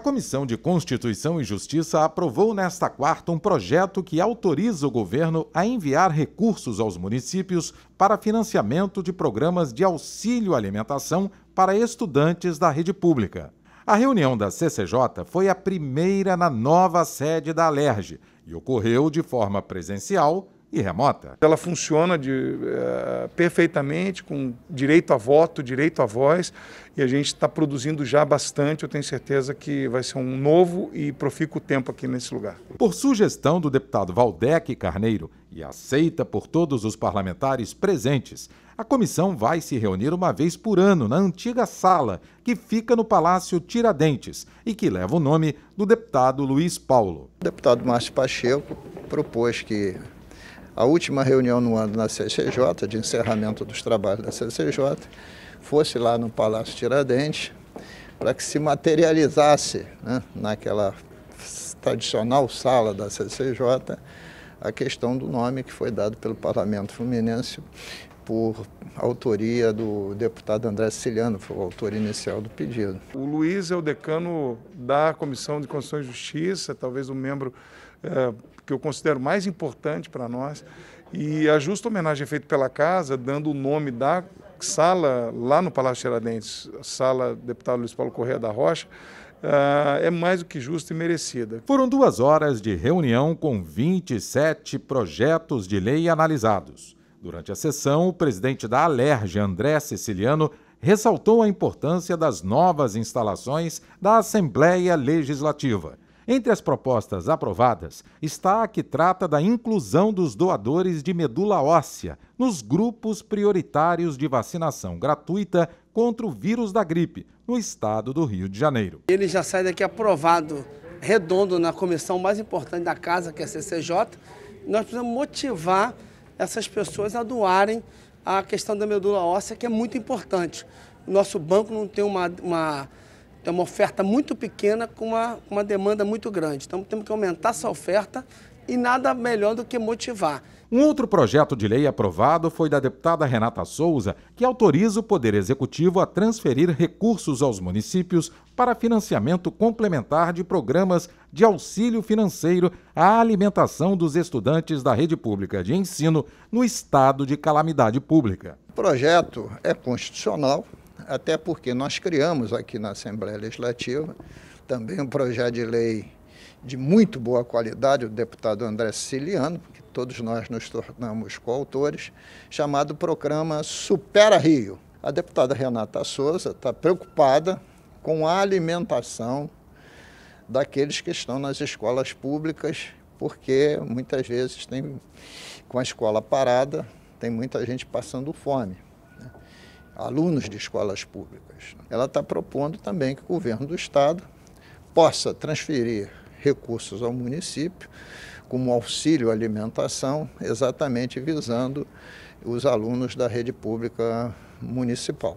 Comissão de Constituição e Justiça aprovou nesta quarta um projeto que autoriza o governo a enviar recursos aos municípios para financiamento de programas de auxílio alimentação para estudantes da rede pública. A reunião da CCJ foi a primeira na nova sede da Alerj e ocorreu de forma presencial e remota. Ela funciona de, uh, perfeitamente, com direito a voto, direito a voz, e a gente está produzindo já bastante. Eu tenho certeza que vai ser um novo e profico tempo aqui nesse lugar. Por sugestão do deputado Valdec Carneiro e aceita por todos os parlamentares presentes, a comissão vai se reunir uma vez por ano na antiga sala que fica no Palácio Tiradentes e que leva o nome do deputado Luiz Paulo. O deputado Márcio Pacheco propôs que a última reunião no ano na CCJ, de encerramento dos trabalhos da CCJ, fosse lá no Palácio Tiradentes, para que se materializasse né, naquela tradicional sala da CCJ a questão do nome que foi dado pelo Parlamento Fluminense por autoria do deputado André Ciliano foi o autor inicial do pedido. O Luiz é o decano da Comissão de Constituição e Justiça, talvez o um membro é, que eu considero mais importante para nós. E a justa homenagem é feita pela casa, dando o nome da sala lá no Palácio Tiradentes, sala deputado Luiz Paulo Correia da Rocha, ah, é mais do que justa e merecida. Foram duas horas de reunião com 27 projetos de lei analisados. Durante a sessão, o presidente da Alerj, André Siciliano, ressaltou a importância das novas instalações da Assembleia Legislativa entre as propostas aprovadas está a que trata da inclusão dos doadores de medula óssea nos grupos prioritários de vacinação gratuita contra o vírus da gripe no estado do Rio de Janeiro. Ele já sai daqui aprovado redondo na comissão mais importante da casa, que é a CCJ. Nós precisamos motivar essas pessoas a doarem a questão da medula óssea, que é muito importante. nosso banco não tem uma, uma tem é uma oferta muito pequena com uma, uma demanda muito grande. Então temos que aumentar essa oferta e nada melhor do que motivar. Um outro projeto de lei aprovado foi da deputada Renata Souza, que autoriza o Poder Executivo a transferir recursos aos municípios para financiamento complementar de programas de auxílio financeiro à alimentação dos estudantes da rede pública de ensino no estado de calamidade pública. O projeto é constitucional, até porque nós criamos aqui na Assembleia Legislativa também um projeto de lei de muito boa qualidade, o deputado André Siciliano, que todos nós nos tornamos coautores, chamado Programa Supera Rio. A deputada Renata Souza está preocupada com a alimentação daqueles que estão nas escolas públicas, porque muitas vezes tem, com a escola parada, tem muita gente passando fome alunos de escolas públicas. Ela está propondo também que o governo do estado possa transferir recursos ao município como auxílio alimentação, exatamente visando os alunos da rede pública municipal.